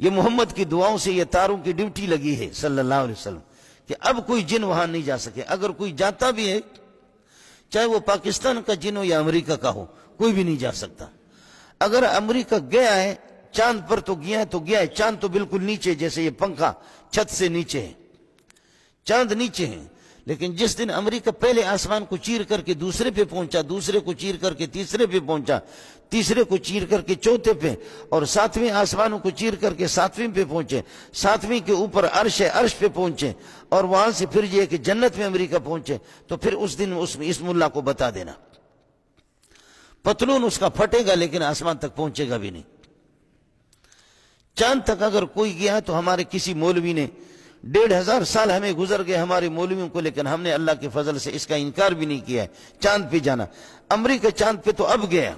ये मोहम्मद की दुआओं से ये तारों की ड्यूटी लगी है सल्लल्लाहु अलैहि वसल्लम कि अब कोई जिन वहां नहीं जा सके अगर कोई जाता भी है चाहे वो पाकिस्तान का जिन हो या अमेरिका का हो कोई भी नहीं जा सकता अगर अमेरिका गया है चांद पर तो गया है तो गया है चांद तो बिल्कुल नीचे जैसे ये पंखा छत से नीचे है चांद नीचे है लेकिन जिस दिन अमरीका पहले आसमान को चीर करके दूसरे पे पहुंचा दूसरे को चीर करके तीसरे पे पहुंचा तीसरे को चीर करके चौथे पे और सातवें आसमानों को चीर करके सातवें पे पहुंचे सातवें के ऊपर अर्श है अर्श पे पहुंचे और वहां से फिर ये कि जन्नत में अमरीका पहुंचे तो फिर उस दिन उस इस मुल्ला को बता देना पतलून उसका फटेगा लेकिन आसमान तक पहुंचेगा भी नहीं चांद तक अगर कोई गया तो हमारे किसी मौलवी ने डेढ़ हजार साल हमें गुजर गए हमारे मौलवियों को लेकिन हमने अल्लाह के फजल से इसका इनकार भी नहीं किया है चांद पे जाना अमरीका चांद पे तो अब गया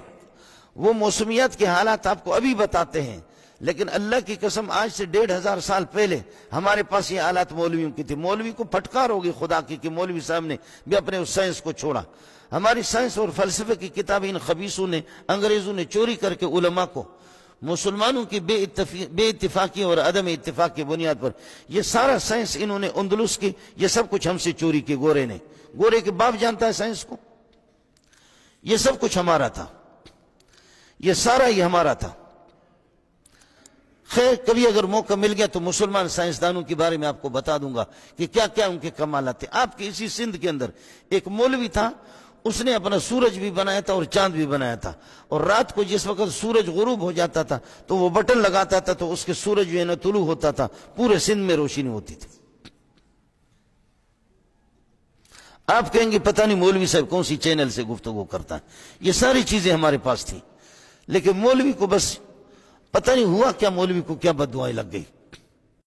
वो मौसमियात के हालात आपको अभी बताते हैं लेकिन अल्लाह की कसम आज से डेढ़ हजार साल पहले हमारे पास ये हालात मौलवियों की थी मौलवी को फटकार होगी खुदा की कि मौलवी साहब ने भी अपने उस साइंस को छोड़ा हमारी साइंस और फलसफे की किताब इन खबीसों ने अंग्रेजों ने चोरी करके उलमा को मुसलमानों की बेतफाकी और अदम इतफाक की बुनियाद पर यह सारा साइंस इन्होंने उन्दलुस की यह सब कुछ हमसे चोरी की गोरे ने गोरे के बाप जानता है साइंस को यह सब कुछ हमारा था यह सारा ही हमारा था खैर कभी अगर मौका मिल गया तो मुसलमान साइंसदानों के बारे में आपको बता दूंगा कि क्या क्या उनके कमाल थे आपके इसी सिंध के अंदर एक मौलवी था उसने अपना सूरज भी बनाया था और चांद भी बनाया था और रात को जिस वक्त सूरज गुरूब हो जाता था तो वो बटन लगाता था तो उसके सूरज जो है ना तुलू होता था पूरे सिंध में रोशनी होती थी आप कहेंगे पता नहीं मौलवी साहब कौन सी चैनल से गुफ्तगु करता है ये सारी चीजें हमारे पास थी लेकिन मौलवी को बस पता नहीं हुआ क्या मौलवी को क्या बदवाएं लग गई